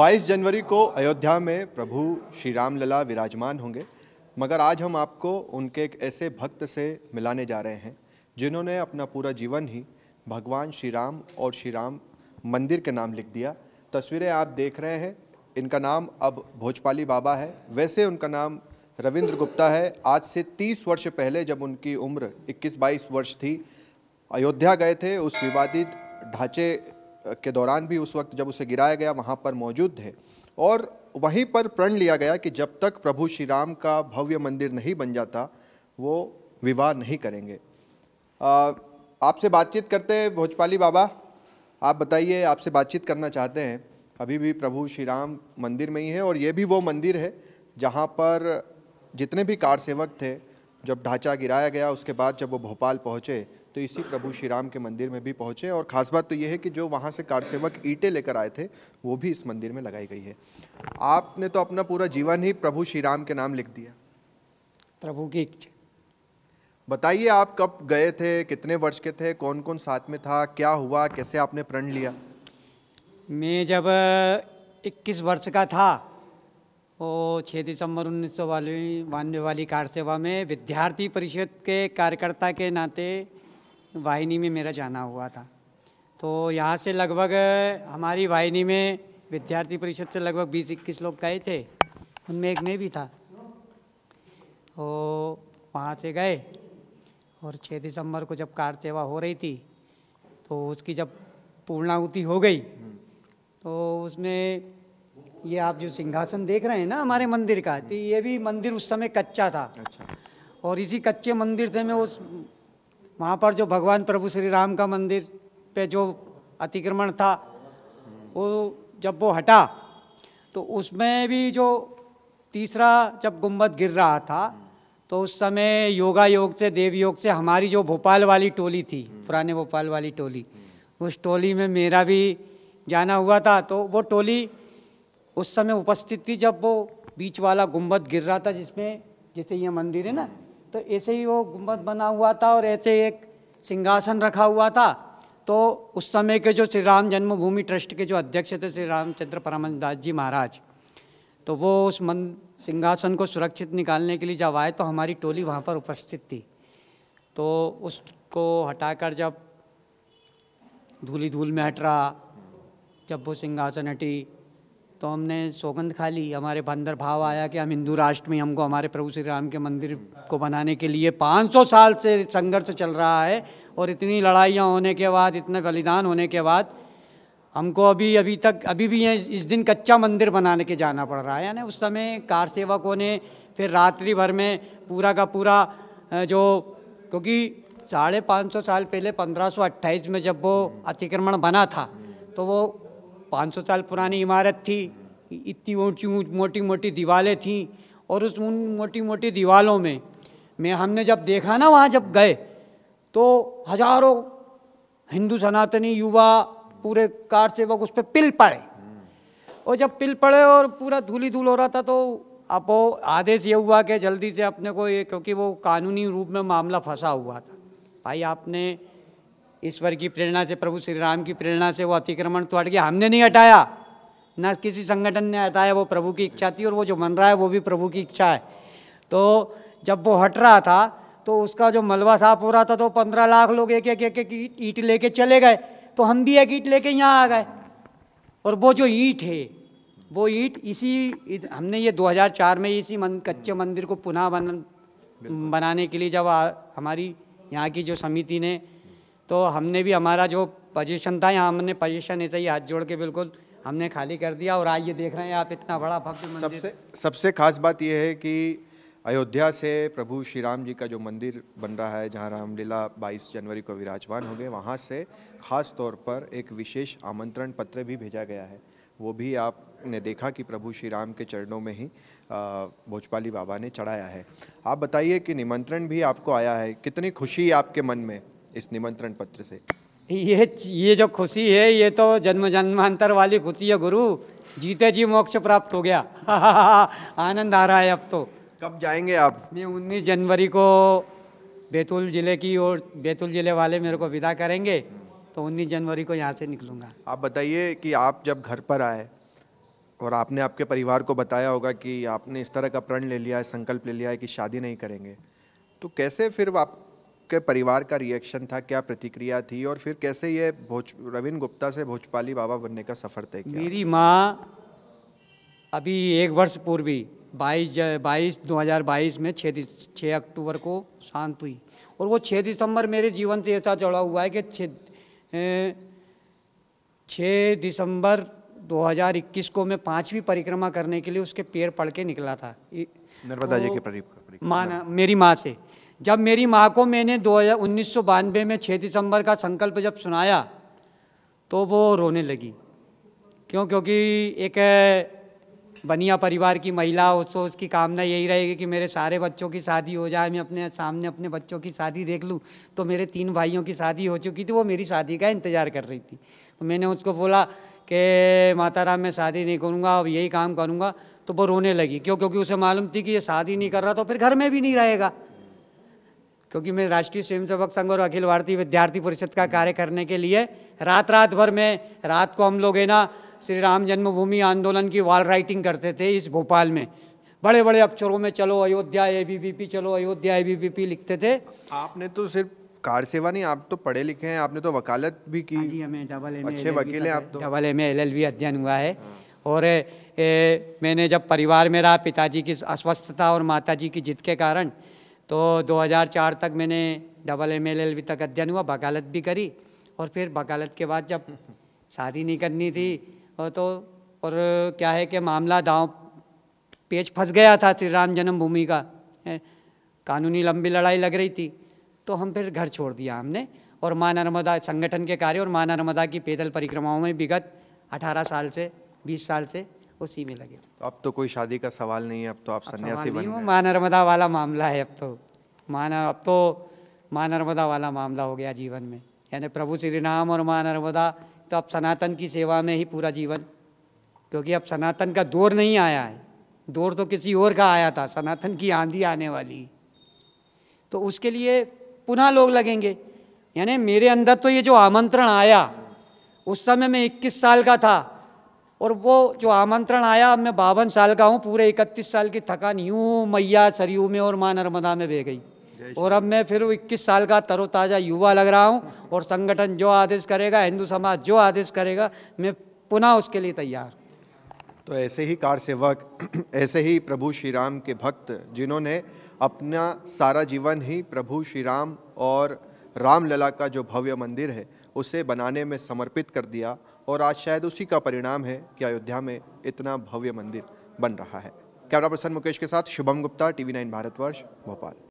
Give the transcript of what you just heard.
22 जनवरी को अयोध्या में प्रभु श्री राम लला विराजमान होंगे मगर आज हम आपको उनके एक ऐसे भक्त से मिलाने जा रहे हैं जिन्होंने अपना पूरा जीवन ही भगवान श्री राम और श्री राम मंदिर के नाम लिख दिया तस्वीरें आप देख रहे हैं इनका नाम अब भोजपाली बाबा है वैसे उनका नाम रविंद्र गुप्ता है आज से 30 वर्ष पहले जब उनकी उम्र 21-22 वर्ष थी अयोध्या गए थे उस विवादित ढांचे के दौरान भी उस वक्त जब उसे गिराया गया वहाँ पर मौजूद थे और वहीं पर प्रण लिया गया कि जब तक प्रभु श्री राम का भव्य मंदिर नहीं बन जाता वो विवाह नहीं करेंगे आपसे बातचीत करते हैं भोजपाली बाबा आप बताइए आपसे बातचीत करना चाहते हैं अभी भी प्रभु श्री राम मंदिर में ही है और ये भी वो मंदिर है जहाँ पर जितने भी कार सेवक थे जब ढांचा गिराया गया उसके बाद जब वो भोपाल पहुँचे तो इसी प्रभु श्री राम के मंदिर में भी पहुँचे और ख़ास बात तो ये है कि जो वहाँ से कारसेवक ईंटें लेकर आए थे वो भी इस मंदिर में लगाई गई है आपने तो अपना पूरा जीवन ही प्रभु श्री राम के नाम लिख दिया प्रभु की इच्छा बताइए आप कब गए थे कितने वर्ष के थे कौन कौन साथ में था क्या हुआ कैसे आपने प्रण लिया मैं जब 21 वर्ष का था वो 6 दिसंबर उन्नीस सौ वाली बानवे वाली कार सेवा में विद्यार्थी परिषद के कार्यकर्ता के नाते वाहिनी में मेरा जाना हुआ था तो यहाँ से लगभग हमारी वाहिनी में विद्यार्थी परिषद से लगभग बीस इक्कीस लोग गए थे उनमें एक मैं भी था वो तो वहाँ से गए और छः दिसंबर को जब कार सेवा हो रही थी तो उसकी जब पूर्णाहुति हो गई तो उसमें ये आप जो सिंहासन देख रहे हैं ना हमारे मंदिर का तो ये भी मंदिर उस समय कच्चा था अच्छा। और इसी कच्चे मंदिर से मैं उस वहाँ पर जो भगवान प्रभु श्री राम का मंदिर पे जो अतिक्रमण था वो जब वो हटा तो उसमें भी जो तीसरा जब गुम्बद गिर रहा था तो उस समय योगा योग से देव योग से हमारी जो भोपाल वाली टोली थी हम्म। पुराने भोपाल वाली टोली उस टोली में मेरा भी जाना हुआ था तो वो टोली उस समय उपस्थित थी जब वो बीच वाला गुम्बद गिर रहा था जिसमें जैसे ये मंदिर है ना तो ऐसे ही वो गुम्बद बना हुआ था और ऐसे एक सिंहासन रखा हुआ था तो उस समय के जो श्री राम जन्मभूमि ट्रस्ट के जो अध्यक्ष थे श्री रामचंद्र परमदास जी महाराज तो वो उस मन सिंहासन को सुरक्षित निकालने के लिए जब आए तो हमारी टोली वहाँ पर उपस्थित थी तो उसको हटाकर जब धूली धूल में हट रहा जब वो सिंहासन हटी तो हमने सौगंध खा ली हमारे बंदर भाव आया कि हम हिंदू राष्ट्र में हमको हमारे प्रभु श्री राम के मंदिर को बनाने के लिए 500 साल से संघर्ष चल रहा है और इतनी लड़ाइयाँ होने के बाद इतने बलिदान होने के बाद हमको अभी अभी तक अभी भी इस दिन कच्चा मंदिर बनाने के जाना पड़ रहा है यानी उस समय कार सेवकों ने फिर रात्रि भर में पूरा का पूरा जो क्योंकि साढ़े पाँच सौ साल पहले पंद्रह सौ अट्ठाईस में जब वो अतिक्रमण बना था तो वो 500 साल पुरानी इमारत थी इतनी ऊँची मोटी मोटी दीवारें थीं और उस उन मोटी मोटी दीवारों में मैं हमने जब देखा ना वहाँ जब गए तो हजारों हिंदू सनातनी युवा पूरे कार सेवक उस पर पिल पड़े और जब पिल पड़े और पूरा धूली धूल हो रहा था तो अब वो आदेश ये हुआ कि जल्दी से अपने को ये क्योंकि वो कानूनी रूप में मामला फंसा हुआ था भाई आपने ईश्वर की प्रेरणा से प्रभु श्री राम की प्रेरणा से वो अतिक्रमण तो हट गया हमने नहीं हटाया ना किसी संगठन ने हटाया वो प्रभु की इच्छा थी और वो जो मन रहा है वो भी प्रभु की इच्छा है तो जब वो हट रहा था तो उसका जो मलबा साफ हो रहा था तो पंद्रह लाख लोग एक एक एक एक ईट लेके चले गए तो हम भी एक ईट लेके यहाँ आ गए और वो जो ईट है वो ईट इसी हमने ये 2004 में इसी मन, कच्चे मंदिर को पुनः बन बनाने के लिए जब आ, हमारी यहाँ की जो समिति ने तो हमने भी हमारा जो पोजीशन था यहाँ हमने पोजीशन ऐसे ही हाथ जोड़ के बिल्कुल हमने खाली कर दिया और आइए देख रहे हैं आप इतना बड़ा भव्य सबसे सबसे खास बात यह है कि अयोध्या से प्रभु श्री राम जी का जो मंदिर बन रहा है जहाँ रामलीला 22 जनवरी को विराजमान होंगे वहाँ से खास तौर पर एक विशेष आमंत्रण पत्र भी भेजा गया है वो भी आपने देखा कि प्रभु श्री राम के चरणों में ही भोजपाली बाबा ने चढ़ाया है आप बताइए कि निमंत्रण भी आपको आया है कितनी खुशी आपके मन में इस निमंत्रण पत्र से ये ये जो खुशी है ये तो जन्म जन्मांतर वाली खुशी है गुरु जीते जी मोक्ष प्राप्त हो गया आनंद आ रहा है अब तो कब जाएंगे आप मैं उन्नीस जनवरी को बैतूल ज़िले की और बैतूल ज़िले वाले मेरे को विदा करेंगे तो उन्नीस जनवरी को यहाँ से निकलूँगा आप बताइए कि आप जब घर पर आए और आपने आपके परिवार को बताया होगा कि आपने इस तरह का प्रण ले लिया है संकल्प ले लिया है कि शादी नहीं करेंगे तो कैसे फिर आप के परिवार का रिएक्शन था क्या प्रतिक्रिया थी और फिर कैसे ये भोज रविंद्र गुप्ता से भोजपाली बाबा बनने का सफ़र तय किया मेरी माँ अभी एक वर्ष पूर्वी बाईस बाईस दो हज़ार बाईस में छः छः अक्टूबर को शांत हुई और वो छः दिसंबर मेरे जीवन से ऐसा जुड़ा हुआ है कि छः दिसंबर 2021 को मैं पांचवी परिक्रमा करने के लिए उसके पैर पढ़ के निकला था नर्मदा जी के प्रदीप माँ मेरी माँ से जब मेरी माँ को मैंने दो हज़ार उन्नीस सौ में छः दिसंबर का संकल्प जब सुनाया तो वो रोने लगी क्यों क्योंकि एक बनिया परिवार की महिला हो तो उसकी कामना यही रहेगी कि मेरे सारे बच्चों की शादी हो जाए मैं अपने सामने अपने बच्चों की शादी देख लूँ तो मेरे तीन भाइयों की शादी हो चुकी थी वो मेरी शादी का इंतज़ार कर रही थी तो मैंने उसको बोला कि माता राम मैं शादी नहीं करूँगा अब यही काम करूँगा तो वो रोने लगी क्यों क्योंकि उसे मालूम थी कि ये शादी नहीं कर रहा तो फिर घर में भी नहीं रहेगा क्योंकि मैं राष्ट्रीय स्वयंसेवक संघ और अखिल भारतीय विद्यार्थी परिषद का कार्य करने के लिए रात रात भर में रात को हम लोग है ना श्री राम जन्मभूमि आंदोलन की वॉल राइटिंग करते थे इस भोपाल में बड़े बड़े अक्षरों में चलो अयोध्या ए चलो अयोध्या ए लिखते थे आपने तो सिर्फ कार सेवा नहीं आप तो पढ़े लिखे हैं आपने तो वकालत भी की हाँ हमें डबल एम अच्छे वकील हैं आप तो डबल एम एल अध्ययन हुआ है हाँ। और ए, ए, मैंने जब परिवार में रहा पिताजी की अस्वस्थता और माताजी की जिद के कारण तो 2004 तक मैंने डबल एम एल एल तक अध्ययन हुआ वकालत भी करी और फिर वकालत के बाद जब शादी नहीं करनी थी और तो और क्या है कि मामला दाँव पेच फंस गया था श्री राम जन्मभूमि का कानूनी लंबी लड़ाई लग रही थी तो हम फिर घर छोड़ दिया हमने और माँ नर्मदा संगठन के कार्य और माँ नर्मदा की पैदल परिक्रमाओं में विगत 18 साल से बीस साल से उसी में लगे तो अब तो कोई शादी का सवाल नहीं है अब तो आप सन्यासी बन गए माँ नर्मदा वाला मामला है अब तो माँ अब तो माँ नर्मदा वाला मामला हो गया जीवन में यानी प्रभु श्री राम और माँ नर्मदा तो अब सनातन की सेवा में ही पूरा जीवन क्योंकि अब सनातन का दौर नहीं आया है दौर तो किसी और का आया था सनातन की आंधी आने वाली तो उसके लिए पुनः लोग लगेंगे यानी मेरे अंदर तो ये जो आमंत्रण आया उस समय मैं 21 साल का था और वो जो आमंत्रण आया अब मैं बावन साल का हूँ पूरे इकतीस साल की थकान यूँ मैया सरयू में और माँ नर्मदा में बह गई और अब मैं फिर इक्कीस साल का तरोताज़ा युवा लग रहा हूँ और संगठन जो आदेश करेगा हिंदू समाज जो आदेश करेगा मैं पुनः उसके लिए तैयार तो ऐसे ही कार सेवक ऐसे ही प्रभु श्री राम के भक्त जिन्होंने अपना सारा जीवन ही प्रभु श्री राम और रामलला का जो भव्य मंदिर है उसे बनाने में समर्पित कर दिया और आज शायद उसी का परिणाम है कि अयोध्या में इतना भव्य मंदिर बन रहा है कैमरा पर्सन मुकेश के साथ शुभम गुप्ता टीवी नाइन भारतवर्ष भोपाल